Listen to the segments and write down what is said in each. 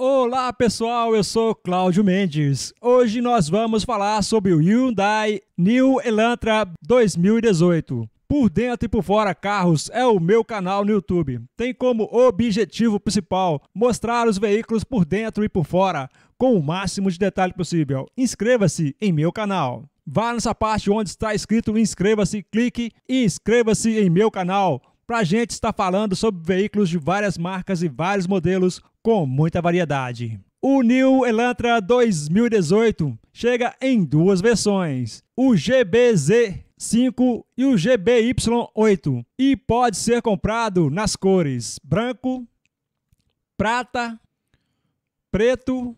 Olá pessoal, eu sou Cláudio Mendes. Hoje nós vamos falar sobre o Hyundai New Elantra 2018. Por dentro e por fora carros é o meu canal no YouTube. Tem como objetivo principal mostrar os veículos por dentro e por fora com o máximo de detalhe possível. Inscreva-se em meu canal. Vá nessa parte onde está escrito inscreva-se, clique e inscreva-se em meu canal para a gente estar falando sobre veículos de várias marcas e vários modelos com muita variedade. O New Elantra 2018 chega em duas versões: o GBZ 5 e o GBY 8, e pode ser comprado nas cores branco, prata, preto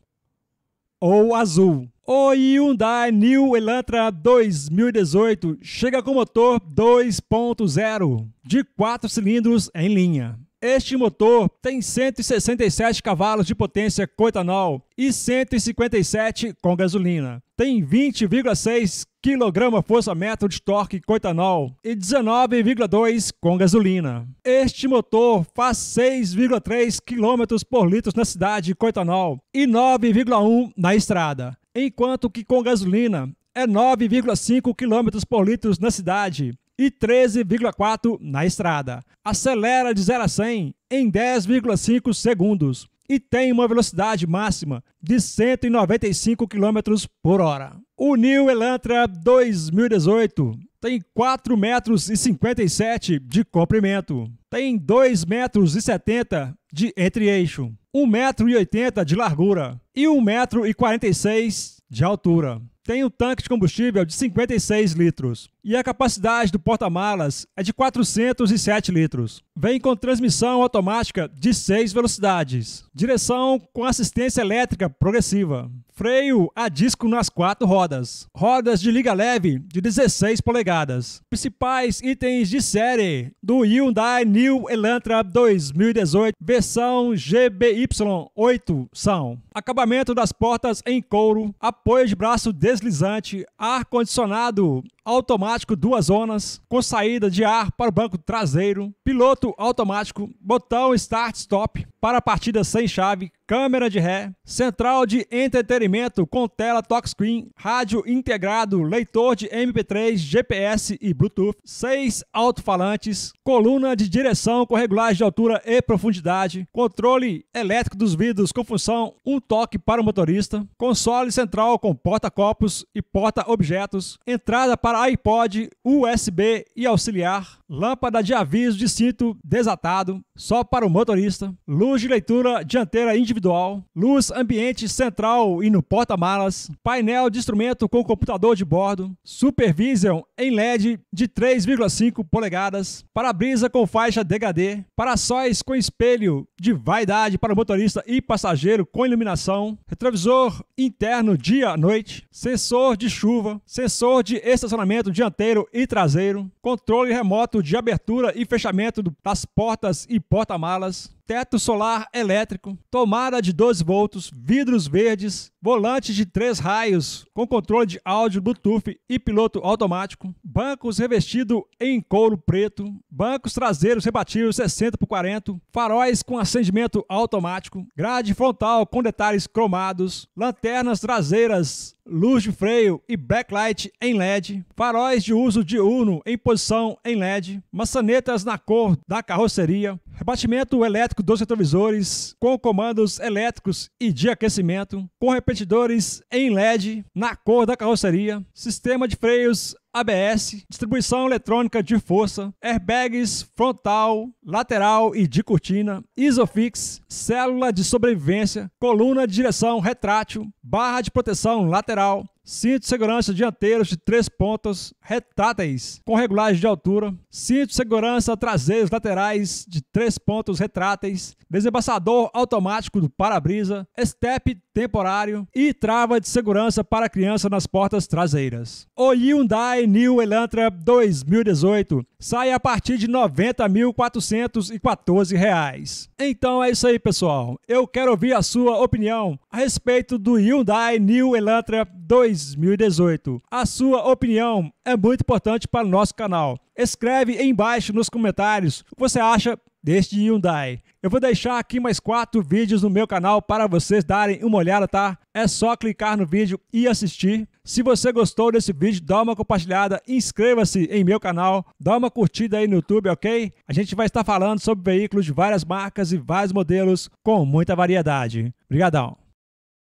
ou azul. O Hyundai New Elantra 2018 chega com motor 2.0 de 4 cilindros em linha. Este motor tem 167 cavalos de potência com etanol e 157 com gasolina. Tem 20,6 quilograma força metro de torque com etanol e 19,2 com gasolina. Este motor faz 6,3 km por litro na cidade com etanol e 9,1 na estrada, enquanto que com gasolina é 9,5 km por litro na cidade e 13,4 na estrada. Acelera de 0 a 100 em 10,5 segundos e tem uma velocidade máxima de 195 km por hora. O New Elantra 2018 tem 4 metros e 57 de comprimento, tem 2 metros e 70 de entre-eixo, 1 metro e 80 de largura e 1 metro e 46 de altura. Tem um tanque de combustível de 56 litros e a capacidade do porta-malas é de 407 litros. Vem com transmissão automática de 6 velocidades, direção com assistência elétrica progressiva, freio a disco nas quatro rodas, rodas de liga leve de 16 polegadas. Principais itens de série do Hyundai New Elantra 2018 versão GBY8 são: acabamento das portas em couro, apoio de braço deslizante, ar condicionado automático duas zonas, com saída de ar para o banco traseiro, piloto automático, botão start-stop, para a partida sem chave, câmera de ré, central de entretenimento com tela touchscreen, rádio integrado, leitor de MP3, GPS e Bluetooth, seis alto-falantes, coluna de direção com regulagem de altura e profundidade, controle elétrico dos vidros com função um toque para o motorista, console central com porta-copos e porta-objetos, entrada para iPod, USB e auxiliar, lâmpada de aviso de cinto desatado, só para o motorista, luz luz de leitura dianteira individual, luz ambiente central e no porta-malas, painel de instrumento com computador de bordo, supervision em LED de 3,5 polegadas, para-brisa com faixa DHD, para-sóis com espelho de vaidade para motorista e passageiro com iluminação, retrovisor interno dia-noite, sensor de chuva, sensor de estacionamento dianteiro e traseiro, controle remoto de abertura e fechamento das portas e porta-malas, teto solar elétrico, tomada de 12 volts, vidros verdes, volante de três raios com controle de áudio Bluetooth e piloto automático, bancos revestidos em couro preto, bancos traseiros rebatíveis 60 por 40, faróis com acendimento automático, grade frontal com detalhes cromados, lanternas traseiras luz de freio e backlight em LED, faróis de uso diurno em posição em LED, maçanetas na cor da carroceria, rebatimento elétrico dos retrovisores com comandos elétricos e de aquecimento, com repetidores em LED na cor da carroceria, sistema de freios ABS, distribuição eletrônica de força, airbags frontal, lateral e de cortina, Isofix, célula de sobrevivência, coluna de direção retrátil, barra de proteção lateral, cinto de segurança dianteiros de três pontas retráteis com regulagem de altura, cinto de segurança traseiros laterais de três pontos retráteis, desembaçador automático do para-brisa, step temporário e trava de segurança para criança nas portas traseiras. O Hyundai New Elantra 2018 sai a partir de R$ 90.414. Então é isso aí, pessoal. Eu quero ouvir a sua opinião a respeito do Hyundai New Elantra 2018. 2018. A sua opinião é muito importante para o nosso canal. Escreve aí embaixo nos comentários o que você acha deste Hyundai. Eu vou deixar aqui mais quatro vídeos no meu canal para vocês darem uma olhada, tá? É só clicar no vídeo e assistir. Se você gostou desse vídeo, dá uma compartilhada, inscreva-se em meu canal, dá uma curtida aí no YouTube, ok? A gente vai estar falando sobre veículos de várias marcas e vários modelos com muita variedade. Obrigadão!